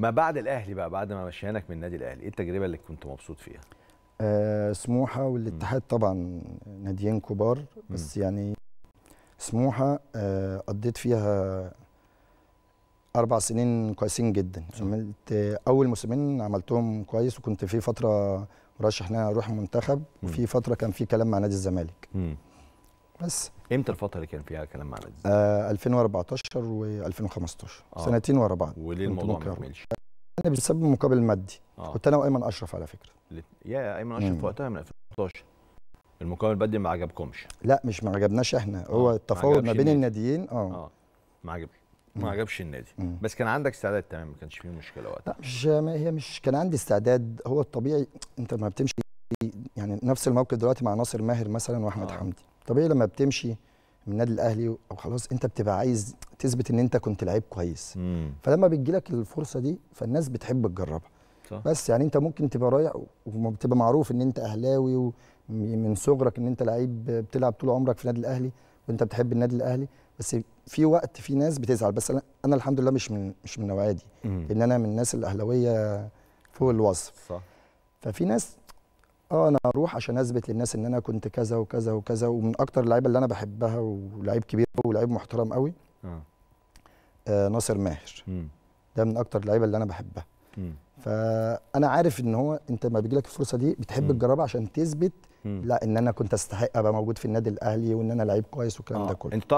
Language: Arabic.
ما بعد الاهلي بقى بعد ما مشيناك من النادي الاهلي ايه التجربه اللي كنت مبسوط فيها آه سموحه والاتحاد طبعا ناديين كبار بس م. يعني سموحه آه قضيت فيها اربع سنين كويسين جدا آه. عملت اول موسمين عملتهم كويس وكنت في فتره مرشح ان انا اروح المنتخب وفي فتره كان في كلام مع نادي الزمالك م. بس امتى الفتره اللي كان فيها كلام مع دي؟ آه 2014 و2015 آه. سنتين ورا بعض وليه الموضوع ما كملش؟ انا بسبب مقابل مادي آه. كنت انا وايمن اشرف على فكره لت... يا ايمن اشرف وقتها من 2015 المقابل المادي ما عجبكمش لا مش ما عجبناش احنا آه. هو التفاوض ما بين الناديين اه اه ما عجبش ما عجبش النادي مم. بس كان عندك استعداد تمام ما كانش فيه مشكله وقتها لا مش ما هي مش كان عندي استعداد هو الطبيعي انت ما بتمشي يعني نفس الموقف دلوقتي مع ناصر ماهر مثلا واحمد آه. حمدي طبيعي لما بتمشي من النادي الاهلي او خلاص انت بتبقى عايز تثبت ان انت كنت لعيب كويس مم. فلما بتجيلك الفرصه دي فالناس بتحب تجربها صح. بس يعني انت ممكن تبقى رايح وبتبقى معروف ان انت اهلاوي ومن صغرك ان انت لعيب بتلعب طول عمرك في النادي الاهلي وانت بتحب النادي الاهلي بس في وقت في ناس بتزعل بس انا, أنا الحمد لله مش من مش من النوعيه دي لان انا من الناس الاهلاويه فوق الوصف صح ففي ناس اه انا اروح عشان اثبت للناس ان انا كنت كذا وكذا وكذا ومن اكتر اللعيبه اللي انا بحبها ولاعيب كبير ولاعيب محترم قوي آه. آه ناصر ماهر م. ده من اكتر اللعيبه اللي انا بحبها م. فانا عارف ان هو انت لما بيجيلك الفرصه دي بتحب تجربها عشان تثبت لا ان انا كنت استحق ابقى موجود في النادي الاهلي وان انا لعيب كويس والكلام آه. ده كله انت